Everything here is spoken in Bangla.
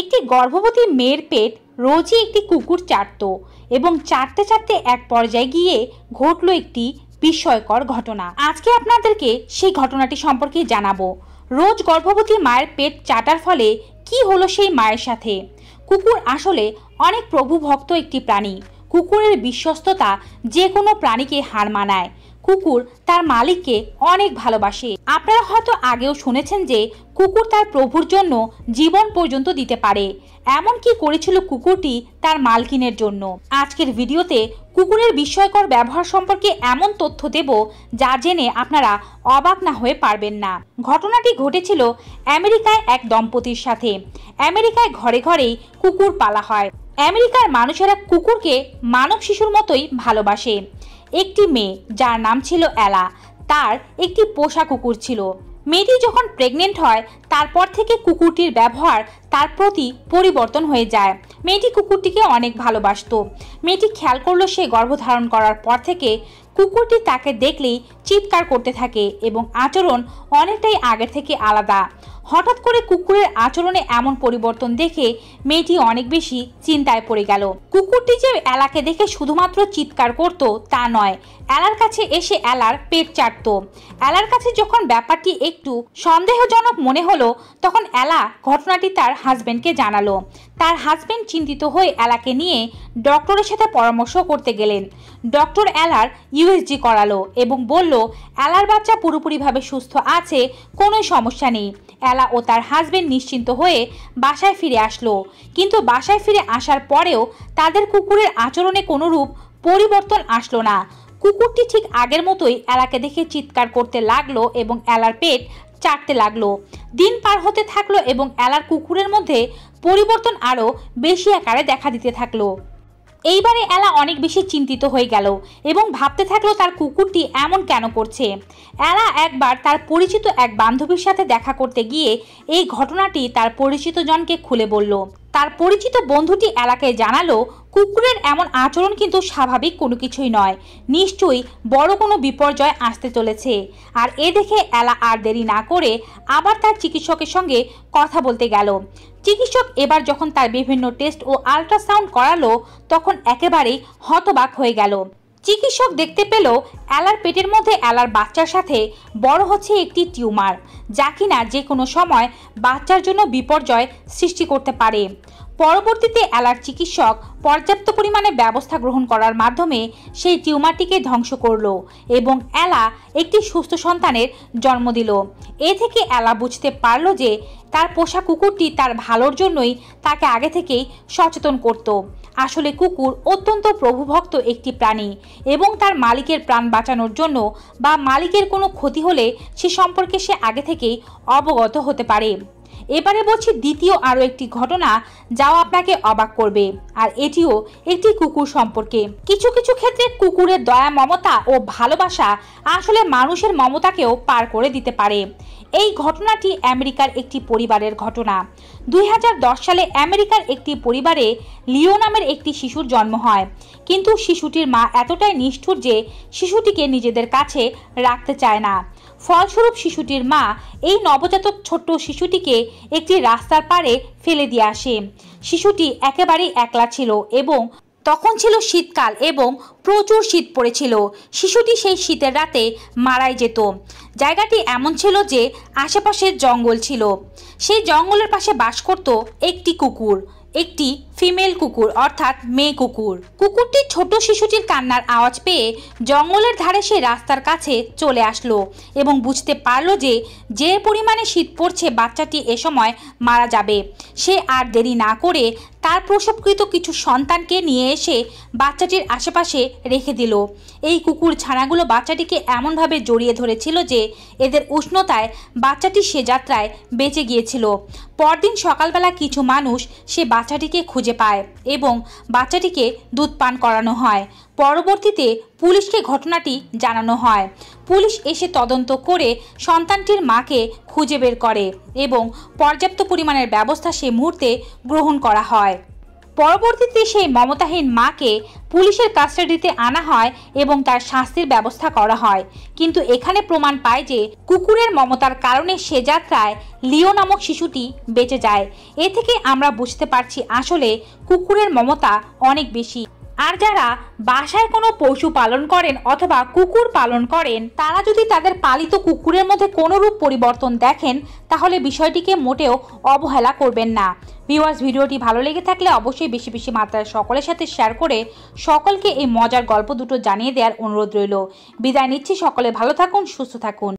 একটি গর্ভবতী মেয়ের পেট রোজই একটি কুকুর চাটত এবং চাটতে চাটতে এক পর্যায়ে গিয়ে ঘটল একটি বিস্ময়কর ঘটনা আজকে আপনাদেরকে সেই ঘটনাটি সম্পর্কে জানাবো রোজ গর্ভবতী মায়ের পেট চাটার ফলে কি হলো সেই মায়ের সাথে কুকুর আসলে অনেক প্রভু ভক্ত একটি প্রাণী কুকুরের বিশ্বস্ততা যে কোনো প্রাণীকে হার মানায় কুকুর তার মালিককে অনেক ভালোবাসে আপনারা হয়তো আগেও শুনেছেন যে কুকুর তার প্রভুর জন্য জীবন পর্যন্ত দিতে পারে এমন কি করেছিল কুকুরটি তার মালকিনের জন্য আজকের ভিডিওতে কুকুরের বিস্ময়কর ব্যবহার সম্পর্কে এমন তথ্য দেব যা জেনে আপনারা অবাক না হয়ে পারবেন না ঘটনাটি ঘটেছিল আমেরিকায় এক দম্পতির সাথে আমেরিকায় ঘরে ঘরেই কুকুর পালা হয় আমেরিকার মানুষেরা কুকুরকে মানব শিশুর মতোই ভালোবাসে একটি মেয়ে যার নাম ছিল অ্যালা তার একটি পোষা কুকুর ছিল মেয়েটি যখন প্রেগনেন্ট হয় তারপর থেকে কুকুরটির ব্যবহার তার প্রতি পরিবর্তন হয়ে যায় মেয়েটি কুকুরটিকে অনেক ভালোবাসত মেয়েটি খেয়াল করলো সে গর্ভধারণ করার পর থেকে কুকুরটি তাকে দেখলেই চিৎকার করতে থাকে এবং আচরণ অনেকটাই আগের থেকে আলাদা হঠাৎ করে কুকুরের আচরণে এমন পরিবর্তন দেখে মেয়েটি অনেক বেশি চিন্তায় পড়ে গেল কুকুরটি যে এলাকে দেখে শুধুমাত্র চিৎকার করত তা নয় এলার কাছে এসে এলার পেট চাটত এলার কাছে যখন ব্যাপারটি একটু সন্দেহজনক মনে হলো তখন এলা ঘটনাটি তার হাজব্যান্ডকে জানালো তার হাজব্যান্ড চিন্তিত হয়ে এলাকে নিয়ে ডক্টরের সাথে পরামর্শ করতে গেলেন ডক্টর এলার ইউএসজি করালো এবং বলল এলার বাচ্চা পুরোপুরিভাবে সুস্থ আছে কোনো সমস্যা নেই এলা ও তার হাজবেন্ড নিশ্চিন্ত হয়ে বাসায় ফিরে আসলো কিন্তু বাসায় ফিরে আসার পরেও তাদের কুকুরের আচরণে কোনোরূপ পরিবর্তন আসলো না কুকুরটি ঠিক আগের মতোই এলাকে দেখে চিৎকার করতে লাগলো এবং এলার পেট চাটতে লাগলো দিন পার হতে থাকলো এবং এলার কুকুরের মধ্যে পরিবর্তন আরও বেশি আকারে দেখা দিতে থাকলো এইবারে এলা অনেক বেশি চিন্তিত হয়ে গেল এবং ভাবতে থাকলো তার কুকুরটি এমন কেন করছে এলা একবার তার পরিচিত এক বান্ধবীর সাথে দেখা করতে গিয়ে এই ঘটনাটি তার পরিচিত জনকে খুলে বলল তার পরিচিত বন্ধুটি এলাকায় জানালো কুকুরের এমন আচরণ কিন্তু স্বাভাবিক কোনো কিছুই নয় নিশ্চয়ই বড় কোনো বিপর্যয় আসতে চলেছে আর এ দেখে এলা আর দেরি না করে আবার তার চিকিৎসকের সঙ্গে কথা বলতে গেল চিকিৎসক এবার যখন তার বিভিন্ন টেস্ট ও আল্ট্রাসাউন্ড করালো তখন একেবারেই হতবাক হয়ে গেল চিকিৎসক দেখতে পেল অ্যালার পেটের মধ্যে অ্যালার বাচ্চার সাথে বড় হচ্ছে একটি টিউমার যা কিনা যে কোনো সময় বাচ্চার জন্য বিপর্যয় সৃষ্টি করতে পারে পরবর্তীতে অ্যালার চিকিৎসক পর্যাপ্ত পরিমাণে ব্যবস্থা গ্রহণ করার মাধ্যমে সেই টিউমারটিকে ধ্বংস করল এবং অ্যালা একটি সুস্থ সন্তানের জন্ম দিল এ থেকে অ্যালা বুঝতে পারল যে তার পোষা কুকুরটি তার ভালোর জন্যই তাকে আগে থেকেই সচেতন করত আসলে কুকুর অত্যন্ত প্রভুভক্ত একটি প্রাণী এবং তার মালিকের প্রাণ বাঁচানোর জন্য বা মালিকের কোনো ক্ষতি হলে সে সম্পর্কে সে আগে থেকেই অবগত হতে পারে এবারে বলছি দ্বিতীয় আরও একটি ঘটনা যাও আপনাকে অবাক করবে আর এটিও একটি কুকুর সম্পর্কে কিছু কিছু ক্ষেত্রে কুকুরের দয়া মমতা ও ভালোবাসা আসলে মানুষের মমতাকেও পার করে দিতে পারে এই ঘটনাটি আমেরিকার একটি পরিবারের ঘটনা দুই সালে আমেরিকার একটি পরিবারে লিও নামের একটি শিশুর জন্ম হয় কিন্তু শিশুটির মা এতটাই নিষ্ঠুর যে শিশুটিকে নিজেদের কাছে রাখতে চায় না ফলস্বরূপ শিশুটির মা এই নবজাতক ছোট্ট শিশুটিকে একটি রাস্তার পাড়ে ফেলে দিয়ে আসে শিশুটি একেবারেই একলা ছিল এবং তখন ছিল শীতকাল এবং প্রচুর শীত পড়েছিল শিশুটি সেই শীতের রাতে মারাই যেত জায়গাটি এমন ছিল যে আশেপাশের জঙ্গল ছিল সেই জঙ্গলের পাশে বাস করত একটি কুকুর একটি ফিমেল কুকুর অর্থাৎ মেয়ে কুকুর কুকুরটি ছোট শিশুটির কান্নার আওয়াজ পেয়ে জঙ্গলের ধারে সে রাস্তার কাছে চলে আসলো এবং বুঝতে পারলো যে যে পরিমাণে শীত পড়ছে বাচ্চাটি এ সময় মারা যাবে সে আর দেরি না করে তার প্রসবকৃত কিছু সন্তানকে নিয়ে এসে বাচ্চাটির আশেপাশে রেখে দিল এই কুকুর ছানাগুলো বাচ্চাটিকে এমনভাবে জড়িয়ে ধরেছিল যে এদের উষ্ণতায় বাচ্চাটি সে যাত্রায় বেঁচে গিয়েছিল পরদিন সকালবেলা কিছু মানুষ সে বাচ্চাটিকে খুঁজে পায় এবং বাচ্চাটিকে দুধ পান করানো হয় পরবর্তীতে পুলিশকে ঘটনাটি জানানো হয় পুলিশ এসে তদন্ত করে সন্তানটির মাকে খুঁজে বের করে এবং পর্যাপ্ত পরিমাণের ব্যবস্থা সে মুহূর্তে গ্রহণ করা হয় পরবর্তীতে সেই মমতাহীন মাকে পুলিশের কাস্টাডিতে আনা হয় এবং তার শাস্তির ব্যবস্থা করা হয় কিন্তু এখানে প্রমাণ পায় যে কুকুরের মমতার কারণে সে যাত্রায় লিও নামক শিশুটি বেঁচে যায় এ থেকে আমরা বুঝতে পারছি আসলে কুকুরের মমতা অনেক বেশি আর যারা বাসায় কোনো পশু পালন করেন অথবা কুকুর পালন করেন তারা যদি তাদের পালিত কুকুরের মধ্যে কোনো রূপ পরিবর্তন দেখেন তাহলে বিষয়টিকে মোটেও অবহেলা করবেন না ভিউয়ার্স ভিডিওটি ভালো লেগে থাকলে অবশ্যই বেশি বেশি মাত্রায় সকলের সাথে শেয়ার করে সকলকে এই মজার গল্প দুটো জানিয়ে দেওয়ার অনুরোধ রইল বিদায় নিচ্ছি সকলে ভালো থাকুন সুস্থ থাকুন